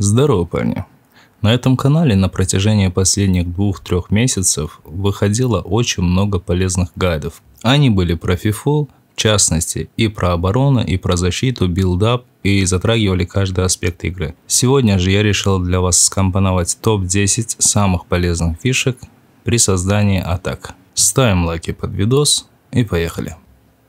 Здорово, парни! На этом канале на протяжении последних двух-трех месяцев выходило очень много полезных гайдов. Они были про фифол, в частности, и про оборону, и про защиту, билдап, и затрагивали каждый аспект игры. Сегодня же я решил для вас скомпоновать топ-10 самых полезных фишек при создании атак. Ставим лайки под видос и поехали.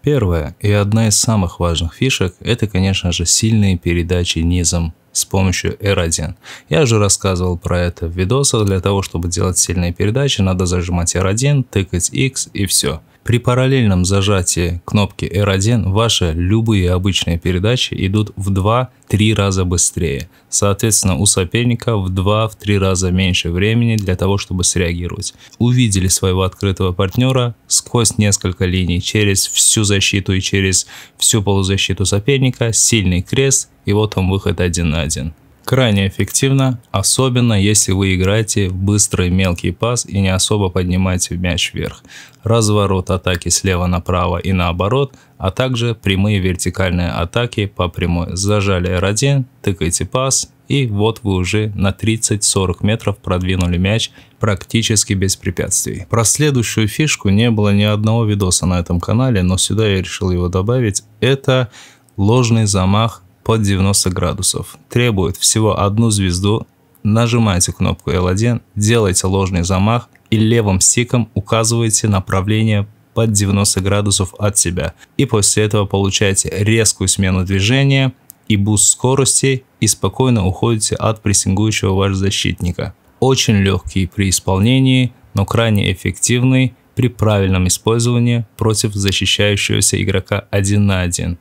Первая и одна из самых важных фишек – это, конечно же, сильные передачи низом с помощью R1. Я же рассказывал про это в видосах, для того, чтобы делать сильные передачи, надо зажимать R1, тыкать X и все. При параллельном зажатии кнопки R1 ваши любые обычные передачи идут в 2-3 раза быстрее. Соответственно, у соперника в 2-3 раза меньше времени для того, чтобы среагировать. Увидели своего открытого партнера сквозь несколько линий, через всю защиту и через всю полузащиту соперника, сильный крест, и вот он выход один на один крайне эффективно, особенно если вы играете в быстрый мелкий пас и не особо поднимаете мяч вверх. Разворот атаки слева направо и наоборот, а также прямые вертикальные атаки по прямой. Зажали R1, тыкайте пас, и вот вы уже на 30-40 метров продвинули мяч практически без препятствий. Про следующую фишку не было ни одного видоса на этом канале, но сюда я решил его добавить. Это ложный замах под 90 градусов. Требует всего одну звезду, нажимаете кнопку L1, делаете ложный замах и левым стиком указываете направление под 90 градусов от себя. И после этого получаете резкую смену движения и буст скорости и спокойно уходите от прессингующего ваш защитника. Очень легкий при исполнении, но крайне эффективный при правильном использовании против защищающегося игрока 1 на 1.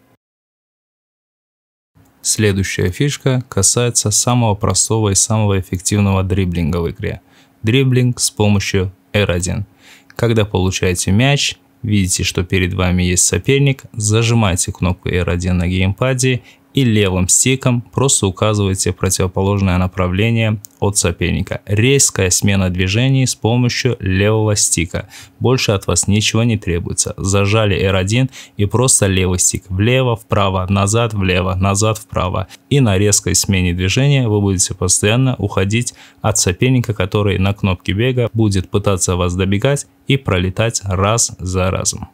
Следующая фишка касается самого простого и самого эффективного дриблинга в игре. Дриблинг с помощью R1. Когда получаете мяч, видите, что перед вами есть соперник, зажимаете кнопку R1 на геймпаде и левым стиком просто указывайте противоположное направление от соперника. Резкая смена движений с помощью левого стика. Больше от вас ничего не требуется. Зажали R1 и просто левый стик. Влево, вправо, назад, влево, назад, вправо. И на резкой смене движения вы будете постоянно уходить от соперника, который на кнопке бега будет пытаться вас добегать и пролетать раз за разом.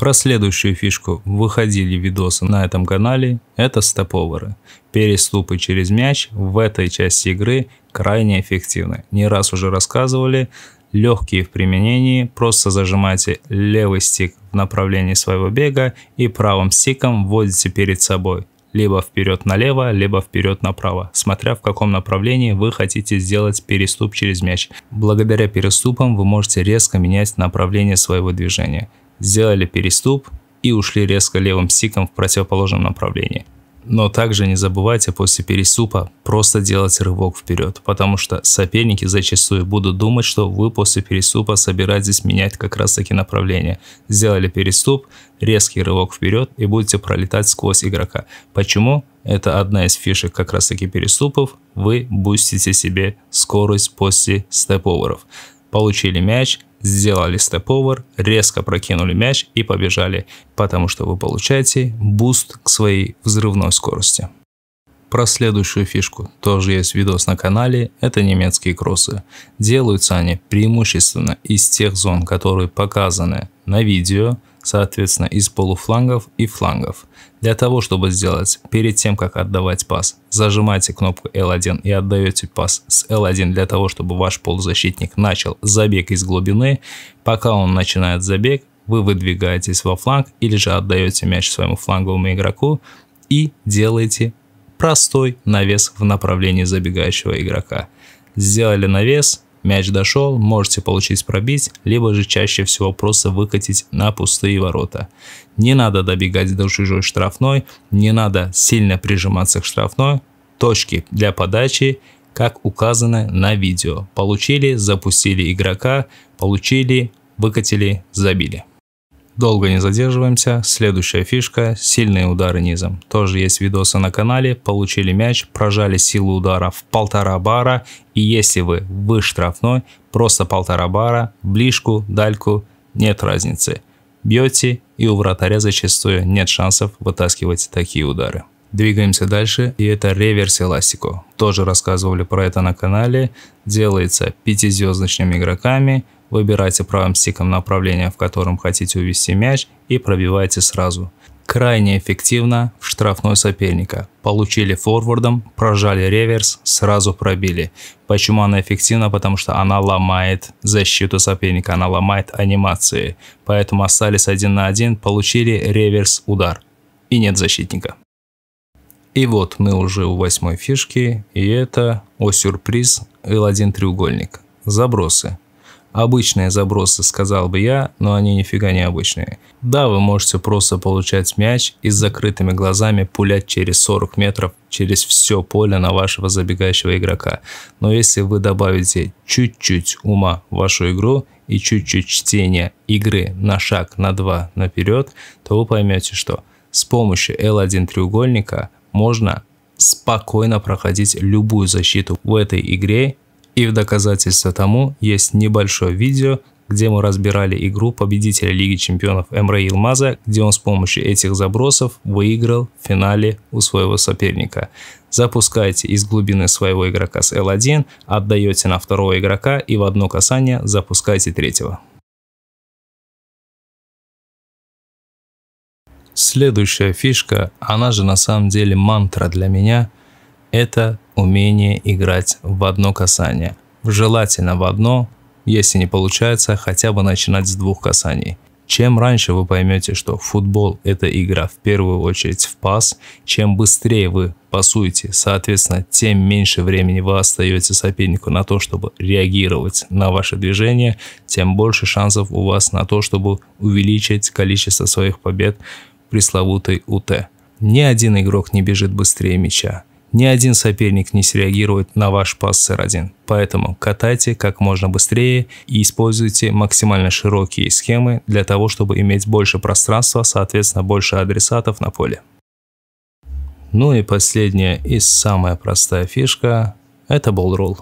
Про следующую фишку выходили видосы на этом канале, это стоповеры. Переступы через мяч в этой части игры крайне эффективны. Не раз уже рассказывали, легкие в применении, просто зажимаете левый стик в направлении своего бега и правым стиком вводите перед собой. Либо вперед налево, либо вперед направо, смотря в каком направлении вы хотите сделать переступ через мяч. Благодаря переступам вы можете резко менять направление своего движения сделали переступ и ушли резко левым стиком в противоположном направлении. Но также не забывайте после переступа просто делать рывок вперед, потому что соперники зачастую будут думать, что вы после переступа собираетесь менять как раз таки направление. Сделали переступ, резкий рывок вперед и будете пролетать сквозь игрока. Почему? Это одна из фишек как раз таки переступов. Вы бустите себе скорость после степ-оверов. Получили мяч, сделали степовер, резко прокинули мяч и побежали, потому что вы получаете буст к своей взрывной скорости. Про следующую фишку тоже есть видос на канале, это немецкие кроссы. Делаются они преимущественно из тех зон, которые показаны на видео – соответственно, из полуфлангов и флангов. Для того, чтобы сделать, перед тем, как отдавать пас, зажимаете кнопку L1 и отдаете пас с L1 для того, чтобы ваш полузащитник начал забег из глубины. Пока он начинает забег, вы выдвигаетесь во фланг или же отдаете мяч своему фланговому игроку и делаете простой навес в направлении забегающего игрока. Сделали навес, Мяч дошел, можете получить пробить, либо же чаще всего просто выкатить на пустые ворота. Не надо добегать до чужой штрафной, не надо сильно прижиматься к штрафной. Точки для подачи, как указано на видео. Получили, запустили игрока, получили, выкатили, забили. Долго не задерживаемся. Следующая фишка – сильные удары низом. Тоже есть видосы на канале. Получили мяч, прожали силу удара в полтора бара. И если вы выше штрафной, просто полтора бара, ближку, дальку – нет разницы. Бьете, и у вратаря зачастую нет шансов вытаскивать такие удары. Двигаемся дальше, и это реверс эластику. Тоже рассказывали про это на канале. Делается пятизвездочными игроками. Выбирайте правым стиком направление, в котором хотите увести мяч и пробивайте сразу. Крайне эффективно в штрафной соперника. Получили форвардом, прожали реверс, сразу пробили. Почему она эффективна? Потому что она ломает защиту соперника, она ломает анимации. Поэтому остались один на один, получили реверс удар. И нет защитника. И вот мы уже у восьмой фишки, и это, о сюрприз, L1 треугольник. Забросы. Обычные забросы, сказал бы я, но они нифига не обычные. Да, вы можете просто получать мяч и с закрытыми глазами пулять через 40 метров через все поле на вашего забегающего игрока. Но если вы добавите чуть-чуть ума в вашу игру и чуть-чуть чтения игры на шаг, на два наперед, то вы поймете, что с помощью L1 треугольника – можно спокойно проходить любую защиту в этой игре. И в доказательство тому есть небольшое видео, где мы разбирали игру победителя Лиги Чемпионов Эмре Илмаза, где он с помощью этих забросов выиграл в финале у своего соперника. Запускаете из глубины своего игрока с L1, отдаете на второго игрока и в одно касание запускаете третьего. Следующая фишка, она же на самом деле мантра для меня, это умение играть в одно касание. Желательно в одно, если не получается, хотя бы начинать с двух касаний. Чем раньше вы поймете, что футбол – это игра в первую очередь в пас, чем быстрее вы пасуете, соответственно, тем меньше времени вы остаете сопернику на то, чтобы реагировать на ваше движение, тем больше шансов у вас на то, чтобы увеличить количество своих побед пресловутой УТ. Ни один игрок не бежит быстрее мяча. Ни один соперник не среагирует на ваш пас СР1. Поэтому катайте как можно быстрее и используйте максимально широкие схемы для того, чтобы иметь больше пространства, соответственно больше адресатов на поле. Ну и последняя и самая простая фишка – это болл-ролл.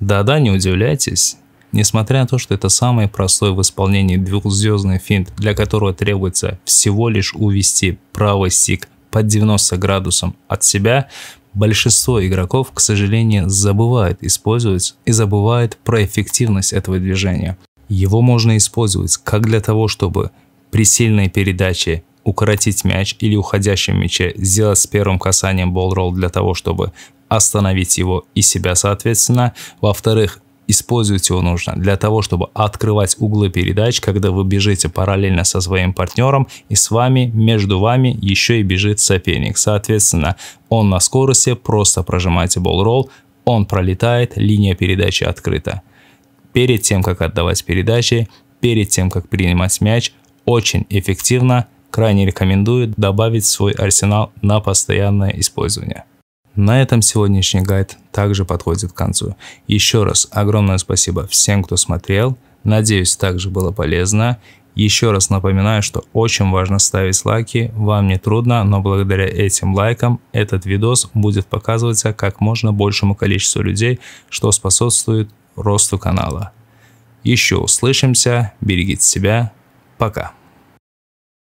Да-да, не удивляйтесь, Несмотря на то, что это самый простой в исполнении двухзвездный финт, для которого требуется всего лишь увести правый стик под 90 градусом от себя, большинство игроков, к сожалению, забывает использовать и забывает про эффективность этого движения. Его можно использовать как для того, чтобы при сильной передаче укоротить мяч или уходящем мяче сделать с первым касанием болл-ролл для того, чтобы остановить его и себя соответственно. Во-вторых, Использовать его нужно для того, чтобы открывать углы передач, когда вы бежите параллельно со своим партнером и с вами, между вами еще и бежит соперник. Соответственно, он на скорости, просто прожимаете болл-ролл, он пролетает, линия передачи открыта. Перед тем, как отдавать передачи, перед тем, как принимать мяч, очень эффективно, крайне рекомендую добавить свой арсенал на постоянное использование. На этом сегодняшний гайд также подходит к концу. Еще раз огромное спасибо всем, кто смотрел. Надеюсь, также было полезно. Еще раз напоминаю, что очень важно ставить лайки, вам не трудно, но благодаря этим лайкам этот видос будет показываться как можно большему количеству людей, что способствует росту канала. Еще услышимся, берегите себя, пока.